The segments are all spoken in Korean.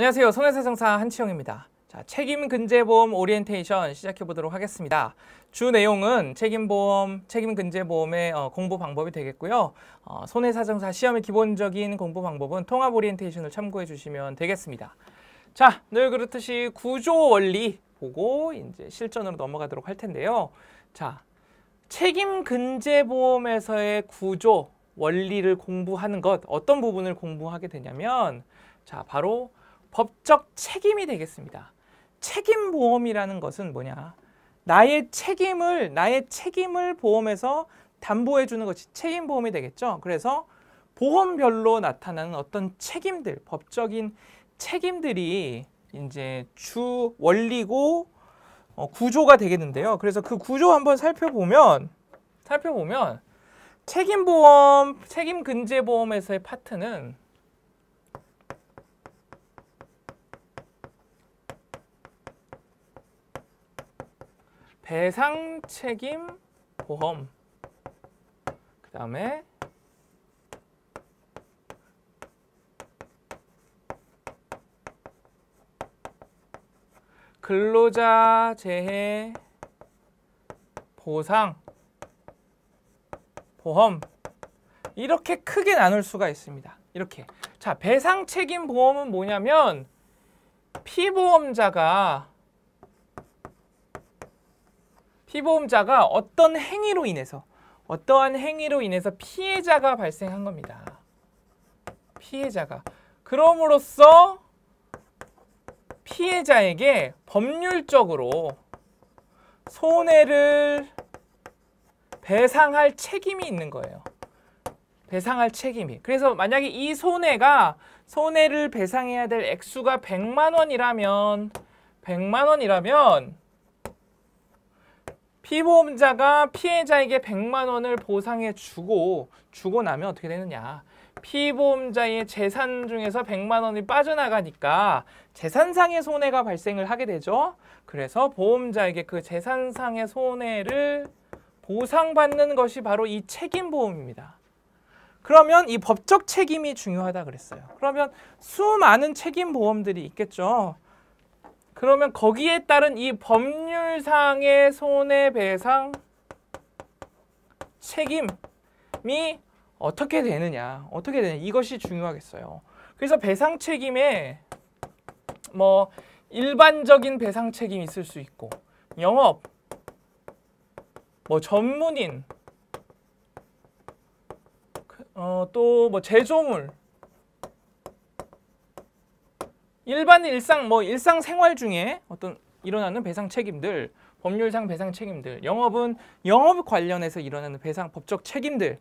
안녕하세요. 손해세정사 한치영입니다. 자, 책임근제보험 오리엔테이션 시작해보도록 하겠습니다. 주 내용은 책임보험, 책임근제보험의 어, 공부 방법이 되겠고요. 어, 손해사정사 시험의 기본적인 공부 방법은 통합 오리엔테이션을 참고해 주시면 되겠습니다. 자, 늘 그렇듯이 구조 원리 보고 이제 실전으로 넘어가도록 할 텐데요. 자, 책임근제보험에서의 구조, 원리를 공부하는 것, 어떤 부분을 공부하게 되냐면 자, 바로 법적 책임이 되겠습니다. 책임보험이라는 것은 뭐냐? 나의 책임을 나의 책임을 보험에서 담보해 주는 것이 책임보험이 되겠죠. 그래서 보험별로 나타나는 어떤 책임들, 법적인 책임들이 이제 주 원리고 어, 구조가 되겠는데요. 그래서 그 구조 한번 살펴보면 살펴보면 책임보험, 책임근제보험에서의 파트는 배상 책임 보험 그 다음에 근로자 재해 보상 보험 이렇게 크게 나눌 수가 있습니다. 이렇게 자 배상 책임 보험은 뭐냐면 피보험자가 피보험자가 어떤 행위로 인해서 어떠한 행위로 인해서 피해자가 발생한 겁니다. 피해자가. 그럼으로써 피해자에게 법률적으로 손해를 배상할 책임이 있는 거예요. 배상할 책임이. 그래서 만약에 이 손해가 손해를 배상해야 될 액수가 100만 원이라면 100만 원이라면 피보험자가 피해자에게 100만 원을 보상해 주고 주고 나면 어떻게 되느냐. 피보험자의 재산 중에서 100만 원이 빠져나가니까 재산상의 손해가 발생을 하게 되죠. 그래서 보험자에게 그 재산상의 손해를 보상받는 것이 바로 이 책임보험입니다. 그러면 이 법적 책임이 중요하다 그랬어요. 그러면 수많은 책임보험들이 있겠죠. 그러면 거기에 따른 이 법률상의 손해배상 책임이 어떻게 되느냐 어떻게 되냐 이것이 중요하겠어요 그래서 배상 책임에 뭐 일반적인 배상 책임이 있을 수 있고 영업 뭐 전문인 그, 어, 또 뭐 제조물 일반 일상 뭐 일상 생활 중에 어떤 일어나는 배상 책임들, 법률상 배상 책임들, 영업은 영업 관련해서 일어나는 배상 법적 책임들,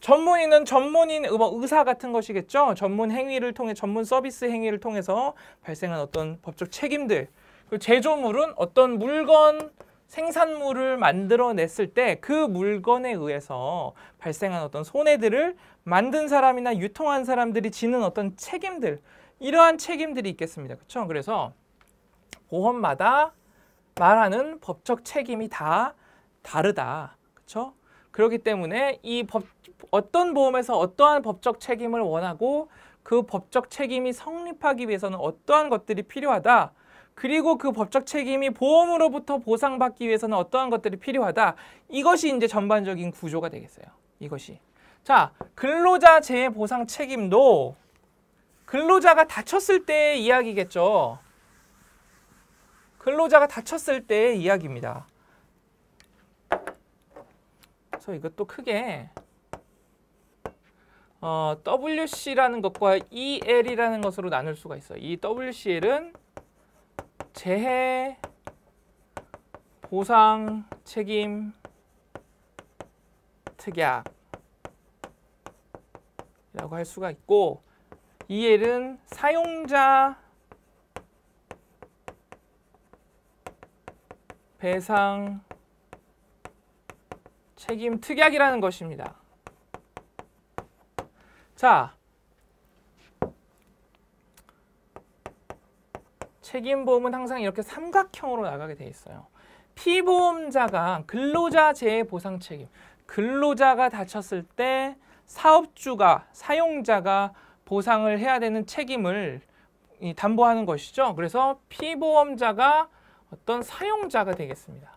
전문인은 전문인 뭐 의사 같은 것이겠죠. 전문 행위를 통해 전문 서비스 행위를 통해서 발생한 어떤 법적 책임들. 그리고 제조물은 어떤 물건 생산물을 만들어냈을 때 그 물건에 의해서 발생한 어떤 손해들을 만든 사람이나 유통한 사람들이 지는 어떤 책임들 이러한 책임들이 있겠습니다. 그렇죠? 그래서 보험마다 말하는 법적 책임이 다 다르다. 그렇죠? 그렇기 때문에 이 법, 어떤 보험에서 어떠한 법적 책임을 원하고 그 법적 책임이 성립하기 위해서는 어떠한 것들이 필요하다. 그리고 그 법적 책임이 보험으로부터 보상받기 위해서는 어떠한 것들이 필요하다. 이것이 이제 전반적인 구조가 되겠어요. 이것이. 자, 근로자 재해 보상 책임도 근로자가 다쳤을 때의 이야기겠죠. 근로자가 다쳤을 때의 이야기입니다. 그래서 이것도 크게 어, WC라는 것과 EL이라는 것으로 나눌 수가 있어요. 이 WCL은 재해 보상 책임 특약이라고 할 수가 있고 EL은 사용자 배상 책임 특약이라는 것입니다. 자, 책임보험은 항상 이렇게 삼각형으로 나가게 돼 있어요. 피보험자가 근로자 재해 보상 책임, 근로자가 다쳤을 때 사업주가, 사용자가 보상을 해야 되는 책임을 담보하는 것이죠. 그래서 피보험자가 어떤 사용자가 되겠습니다.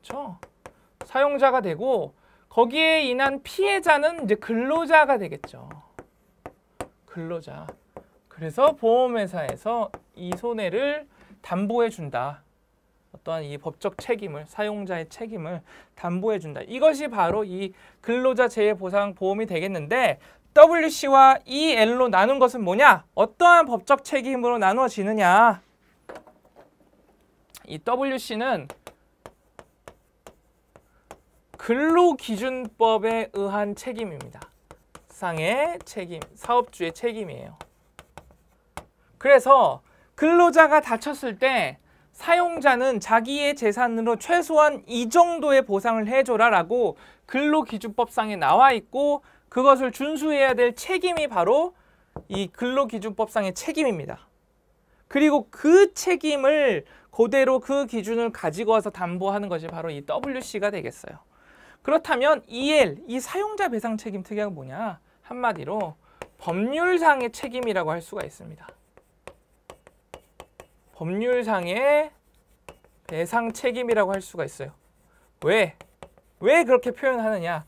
그렇죠? 사용자가 되고 거기에 인한 피해자는 이제 근로자가 되겠죠. 근로자. 그래서 보험회사에서 이 손해를 담보해 준다. 어떠한 이 법적 책임을 사용자의 책임을 담보해 준다. 이것이 바로 이 근로자 재해 보상 보험이 되겠는데 WC와 EL로 나눈 것은 뭐냐? 어떠한 법적 책임으로 나누어지느냐? 이 WC는 근로기준법에 의한 책임입니다. 상의 책임, 사업주의 책임이에요. 그래서 근로자가 다쳤을 때 사용자는 자기의 재산으로 최소한 이 정도의 보상을 해줘라 라고 근로기준법상에 나와 있고 그것을 준수해야 될 책임이 바로 이 근로기준법상의 책임입니다. 그리고 그 책임을 그대로 그 기준을 가지고 와서 담보하는 것이 바로 이 WC가 되겠어요. 그렇다면 EL, 이 사용자 배상 책임 특약은 뭐냐? 한마디로 법률상의 책임이라고 할 수가 있습니다. 법률상의 배상 책임이라고 할 수가 있어요. 왜? 왜 그렇게 표현하느냐?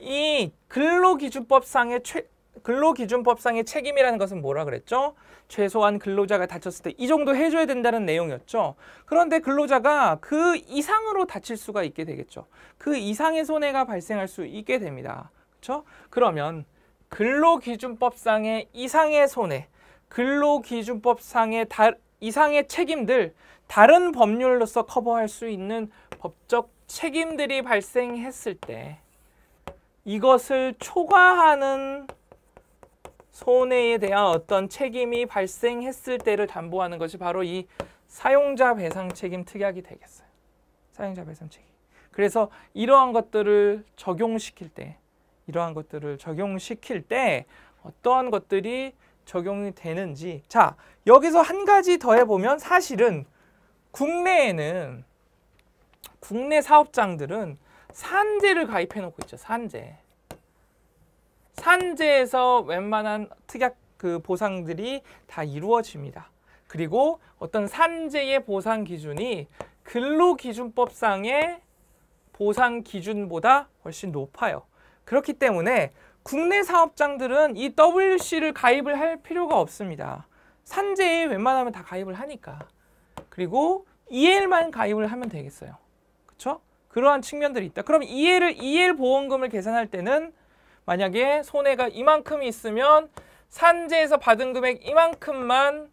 이 근로기준법상의 최, 근로기준법상의 책임이라는 것은 뭐라 그랬죠? 최소한 근로자가 다쳤을 때 이 정도 해줘야 된다는 내용이었죠. 그런데 근로자가 그 이상으로 다칠 수가 있게 되겠죠. 그 이상의 손해가 발생할 수 있게 됩니다. 그렇죠? 그러면 근로기준법상의 이상의 손해, 근로기준법상의 다, 이상의 책임들 다른 법률로서 커버할 수 있는 법적 책임들이 발생했을 때 이것을 초과하는 손해에 대한 어떤 책임이 발생했을 때를 담보하는 것이 바로 이 사용자 배상 책임 특약이 되겠어요. 사용자 배상 책임. 그래서 이러한 것들을 적용시킬 때, 이러한 것들을 적용시킬 때 어떠한 것들이 적용이 되는지 자, 여기서 한 가지 더 해보면 사실은 국내에는 국내 사업장들은 산재를 가입해 놓고 있죠. 산재. 산재에서 웬만한 특약 그 보상들이 다 이루어집니다. 그리고 어떤 산재의 보상 기준이 근로기준법상의 보상 기준보다 훨씬 높아요. 그렇기 때문에 국내 사업장들은 이 WC를 가입을 할 필요가 없습니다. 산재에 웬만하면 다 가입을 하니까. 그리고 EL만 가입을 하면 되겠어요. 그렇죠? 그러한 측면들이 있다. 그럼 이해를 이해 보험금을 계산할 때는 만약에 손해가 이만큼 있으면 산재에서 받은 금액 이만큼만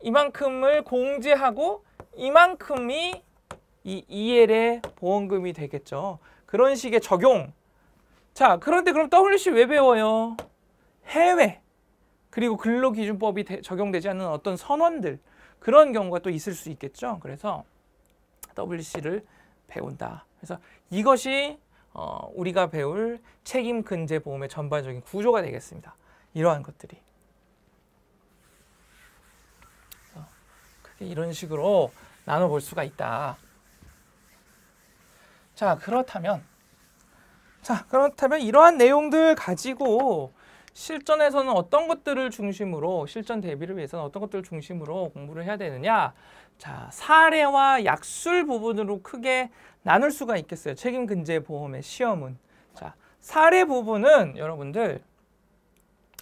이만큼을 공제하고 이만큼이 이이 l 의 보험금이 되겠죠. 그런 식의 적용. 자, 그런데 그럼 WC 왜 배워요? 해외 그리고 근로기준법이 대, 적용되지 않는 어떤 선원들 그런 경우가 또 있을 수 있겠죠. 그래서 WC를 배운다. 그래서 이것이 어, 우리가 배울 책임 근제 보험의 전반적인 구조가 되겠습니다. 이러한 것들이. 크게 이런 식으로 나눠볼 수가 있다. 자, 그렇다면 자, 그렇다면 이러한 내용들 가지고 실전에서는 어떤 것들을 중심으로 실전 대비를 위해서는 어떤 것들을 중심으로 공부를 해야 되느냐 자 사례와 약술 부분으로 크게 나눌 수가 있겠어요 책임근제보험의 시험은 자 사례 부분은 여러분들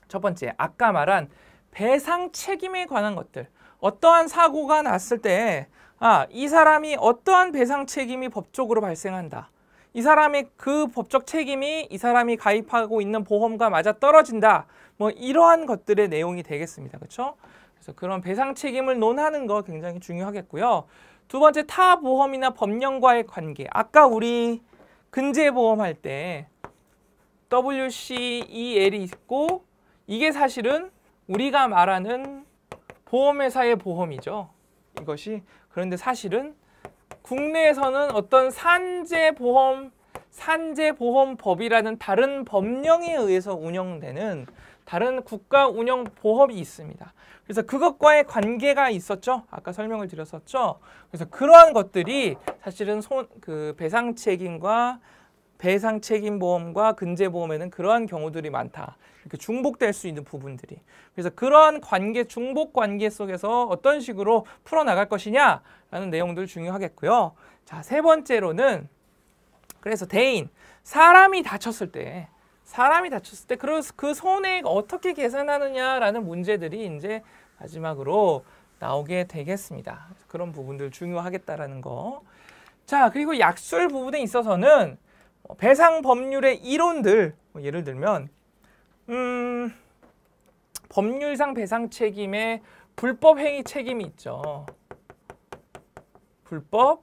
첫 번째 아까 말한 배상 책임에 관한 것들 어떠한 사고가 났을 때 아, 이 사람이 어떠한 배상 책임이 법적으로 발생한다. 이사람이그 법적 책임이 이 사람이 가입하고 있는 보험과 맞아 떨어진다. 뭐 이러한 것들의 내용이 되겠습니다. 그렇죠? 그래서 그런 배상 책임을 논하는 거 굉장히 중요하겠고요. 두 번째 타 보험이나 법령과의 관계. 아까 우리 근제 보험할 때 WCEL이 있고 이게 사실은 우리가 말하는 보험회사의 보험이죠. 이것이 그런데 사실은 국내에서는 어떤 산재보험, 산재보험법이라는 다른 법령에 의해서 운영되는 다른 국가 운영 보험이 있습니다. 그래서 그것과의 관계가 있었죠. 아까 설명을 드렸었죠. 그래서 그러한 것들이 사실은 손, 그 배상 책임과 배상 책임 보험과 근제 보험에는 그러한 경우들이 많다. 이렇게 중복될 수 있는 부분들이. 그래서 그러한 관계 중복 관계 속에서 어떤 식으로 풀어 나갈 것이냐라는 내용들 중요하겠고요. 자, 세 번째로는 그래서 대인 사람이 다쳤을 때 사람이 다쳤을 때 그래서 그 손해액 어떻게 계산하느냐라는 문제들이 이제 마지막으로 나오게 되겠습니다. 그런 부분들 중요하겠다라는 거. 자, 그리고 약술 부분에 있어서는 어, 배상 법률의 이론들 뭐 예를 들면 음, 법률상 배상 책임에 불법 행위 책임이 있죠. 불법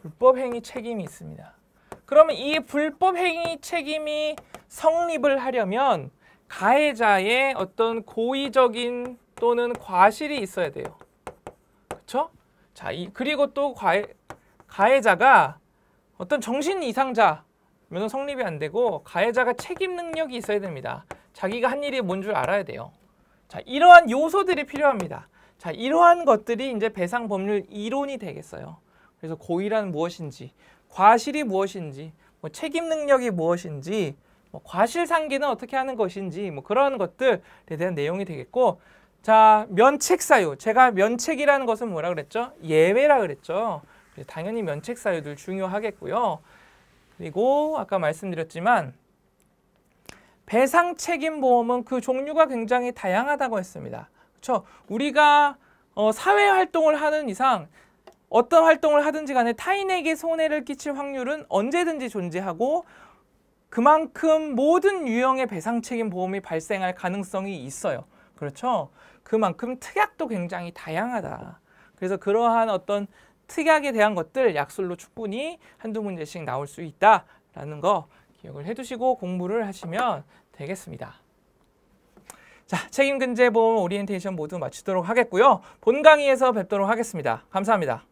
불법 행위 책임이 있습니다. 그러면 이 불법 행위 책임이 성립을 하려면 가해자의 어떤 고의적인 또는 과실이 있어야 돼요. 그렇죠? 자, 이, 그리고 또 과해, 가해자가 어떤 정신 이상자면은 성립이 안 되고 가해자가 책임 능력이 있어야 됩니다. 자기가 한 일이 뭔 줄 알아야 돼요. 자, 이러한 요소들이 필요합니다. 자, 이러한 것들이 이제 배상 법률 이론이 되겠어요. 그래서 고의란 무엇인지, 과실이 무엇인지, 뭐 책임 능력이 무엇인지, 뭐 과실 상계는 어떻게 하는 것인지 뭐 그런 것들에 대한 내용이 되겠고 자, 면책 사유. 제가 면책이라는 것은 뭐라 그랬죠? 예외라 그랬죠. 네, 당연히 면책 사유들 중요하겠고요. 그리고 아까 말씀드렸지만 배상 책임 보험은 그 종류가 굉장히 다양하다고 했습니다. 그렇죠? 우리가 어, 사회 활동을 하는 이상 어떤 활동을 하든지 간에 타인에게 손해를 끼칠 확률은 언제든지 존재하고 그만큼 모든 유형의 배상 책임 보험이 발생할 가능성이 있어요. 그렇죠? 그만큼 특약도 굉장히 다양하다. 그래서 그러한 어떤 특약에 대한 것들 약술로 충분히 한두 문제씩 나올 수 있다라는 거 기억을 해두시고 공부를 하시면 되겠습니다. 자, 책임근제보험 오리엔테이션 모두 마치도록 하겠고요. 본 강의에서 뵙도록 하겠습니다. 감사합니다.